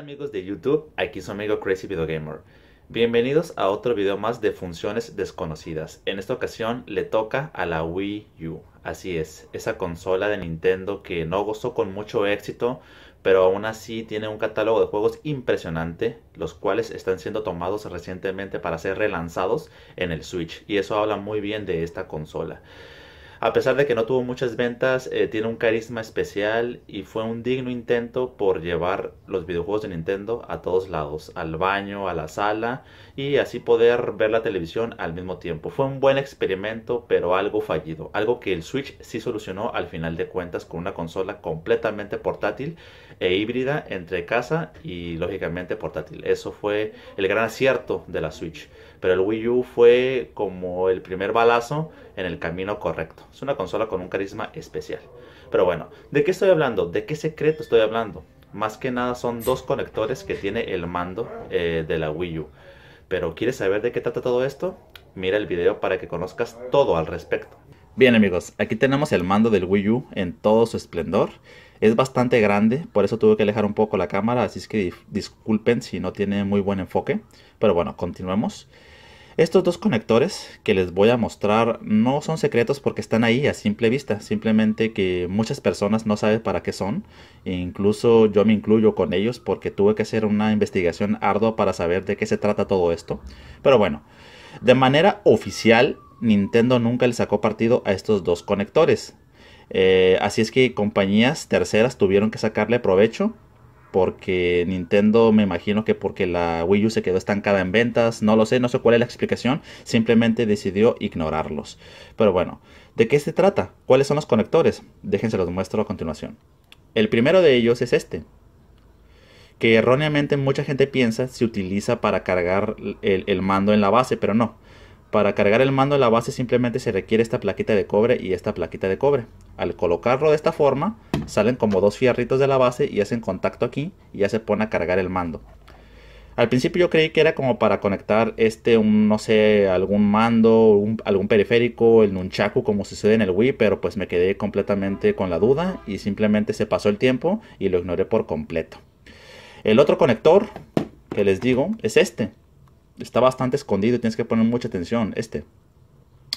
amigos de YouTube? Aquí su amigo Crazy Video Gamer. Bienvenidos a otro video más de funciones desconocidas. En esta ocasión le toca a la Wii U. Así es, esa consola de Nintendo que no gozó con mucho éxito, pero aún así tiene un catálogo de juegos impresionante, los cuales están siendo tomados recientemente para ser relanzados en el Switch. Y eso habla muy bien de esta consola. A pesar de que no tuvo muchas ventas, eh, tiene un carisma especial y fue un digno intento por llevar los videojuegos de Nintendo a todos lados, al baño, a la sala y así poder ver la televisión al mismo tiempo. Fue un buen experimento, pero algo fallido, algo que el Switch sí solucionó al final de cuentas con una consola completamente portátil e híbrida entre casa y lógicamente portátil. Eso fue el gran acierto de la Switch, pero el Wii U fue como el primer balazo en el camino correcto. Es una consola con un carisma especial. Pero bueno, ¿de qué estoy hablando? ¿De qué secreto estoy hablando? Más que nada son dos conectores que tiene el mando eh, de la Wii U. Pero ¿quieres saber de qué trata todo esto? Mira el video para que conozcas todo al respecto. Bien amigos, aquí tenemos el mando del Wii U en todo su esplendor. Es bastante grande, por eso tuve que alejar un poco la cámara, así es que disculpen si no tiene muy buen enfoque. Pero bueno, continuemos. Estos dos conectores que les voy a mostrar no son secretos porque están ahí a simple vista, simplemente que muchas personas no saben para qué son, e incluso yo me incluyo con ellos porque tuve que hacer una investigación ardua para saber de qué se trata todo esto. Pero bueno, de manera oficial Nintendo nunca le sacó partido a estos dos conectores. Eh, así es que compañías terceras tuvieron que sacarle provecho porque Nintendo me imagino que porque la Wii U se quedó estancada en ventas, no lo sé, no sé cuál es la explicación, simplemente decidió ignorarlos. Pero bueno, ¿de qué se trata? ¿Cuáles son los conectores? Déjense los muestro a continuación. El primero de ellos es este, que erróneamente mucha gente piensa se utiliza para cargar el, el mando en la base, pero no. Para cargar el mando en la base simplemente se requiere esta plaquita de cobre y esta plaquita de cobre. Al colocarlo de esta forma, Salen como dos fierritos de la base y hacen contacto aquí y ya se pone a cargar el mando. Al principio yo creí que era como para conectar este, un, no sé, algún mando, algún periférico, el nunchaku como sucede en el Wii, pero pues me quedé completamente con la duda y simplemente se pasó el tiempo y lo ignoré por completo. El otro conector que les digo es este. Está bastante escondido y tienes que poner mucha atención, este.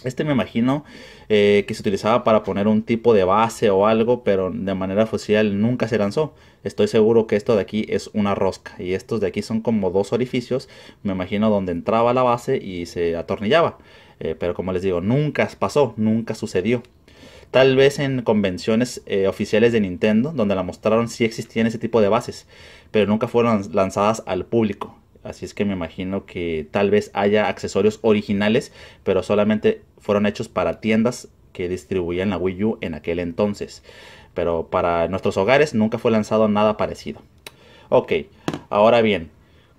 Este me imagino eh, que se utilizaba para poner un tipo de base o algo, pero de manera oficial nunca se lanzó. Estoy seguro que esto de aquí es una rosca y estos de aquí son como dos orificios, me imagino donde entraba la base y se atornillaba. Eh, pero como les digo, nunca pasó, nunca sucedió. Tal vez en convenciones eh, oficiales de Nintendo, donde la mostraron, si existían ese tipo de bases, pero nunca fueron lanzadas al público así es que me imagino que tal vez haya accesorios originales, pero solamente fueron hechos para tiendas que distribuían la Wii U en aquel entonces. Pero para nuestros hogares nunca fue lanzado nada parecido. Ok, ahora bien,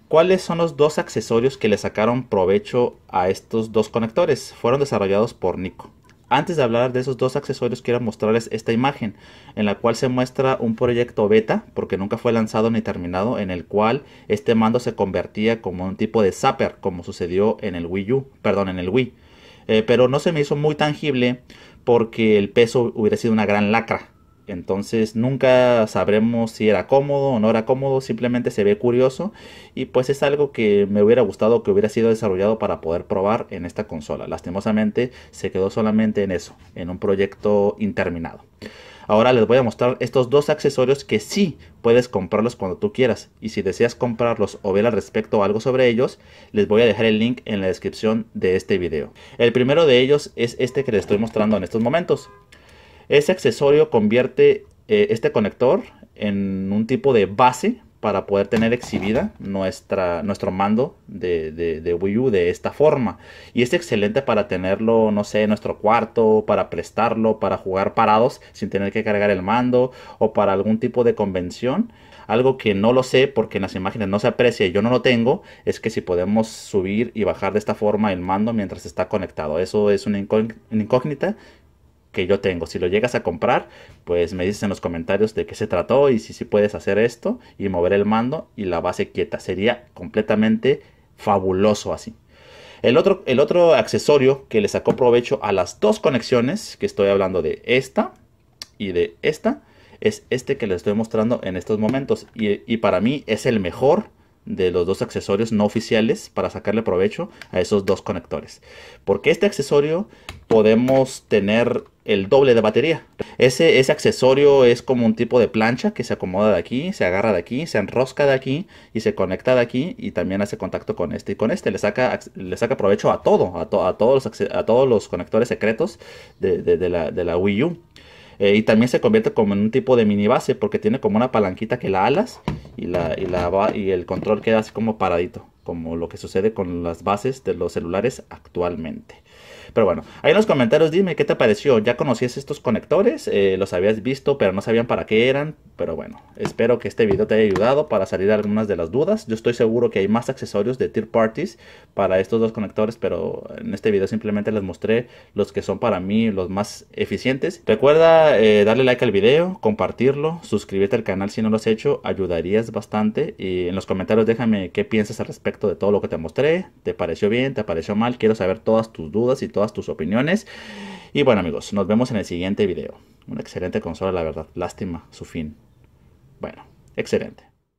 ¿cuáles son los dos accesorios que le sacaron provecho a estos dos conectores? Fueron desarrollados por Nico. Antes de hablar de esos dos accesorios quiero mostrarles esta imagen en la cual se muestra un proyecto beta porque nunca fue lanzado ni terminado en el cual este mando se convertía como un tipo de zapper como sucedió en el Wii U, perdón, en el Wii. Eh, pero no se me hizo muy tangible porque el peso hubiera sido una gran lacra entonces nunca sabremos si era cómodo o no era cómodo, simplemente se ve curioso y pues es algo que me hubiera gustado que hubiera sido desarrollado para poder probar en esta consola. Lastimosamente se quedó solamente en eso, en un proyecto interminado. Ahora les voy a mostrar estos dos accesorios que sí puedes comprarlos cuando tú quieras. Y si deseas comprarlos o ver al respecto algo sobre ellos, les voy a dejar el link en la descripción de este video. El primero de ellos es este que les estoy mostrando en estos momentos. Ese accesorio convierte eh, este conector en un tipo de base para poder tener exhibida nuestra, nuestro mando de, de, Wii U de esta forma. Y es excelente para tenerlo, no sé, en nuestro cuarto, para prestarlo, para jugar parados sin tener que cargar el mando o para algún tipo de convención. Algo que no lo sé porque en las imágenes no se aprecia y yo no lo tengo, es que si podemos subir y bajar de esta forma el mando mientras está conectado. Eso es una incógnita que yo tengo. Si lo llegas a comprar, pues me dices en los comentarios de qué se trató y si, si puedes hacer esto y mover el mando y la base quieta. Sería completamente fabuloso así. El otro, el otro accesorio que le sacó provecho a las dos conexiones, que estoy hablando de esta y de esta, es este que les estoy mostrando en estos momentos. Y, y para mí es el mejor de los dos accesorios no oficiales para sacarle provecho a esos dos conectores. Porque este accesorio podemos tener el doble de batería. Ese, ese accesorio es como un tipo de plancha que se acomoda de aquí, se agarra de aquí, se enrosca de aquí y se conecta de aquí y también hace contacto con este y con este. Le saca, le saca provecho a todo, a, a todos, los, a todos los conectores secretos de, la, de Wii U. Eh, y también se convierte como en un tipo de mini base porque tiene como una palanquita que la alas y, la, y, la, y el control queda así como paradito, como lo que sucede con las bases de los celulares actualmente. Pero bueno, ahí en los comentarios dime qué te pareció. ¿Ya conocías estos conectores? Eh, ¿Los habías visto pero no sabían para qué eran? Pero bueno, espero que este video te haya ayudado para salir algunas de las dudas. Yo estoy seguro que hay más accesorios de tier parties para estos dos conectores, pero en este video simplemente les mostré los que son para mí los más eficientes. Recuerda eh, darle like al video, compartirlo, suscribirte al canal si no lo has hecho, ayudarías bastante. Y en los comentarios déjame qué piensas al respecto de todo lo que te mostré. ¿Te pareció bien? ¿Te pareció mal? Quiero saber todas tus dudas y todas tus opiniones. Y bueno amigos, nos vemos en el siguiente video. Una excelente consola, la verdad. Lástima, su fin. Bueno, excelente.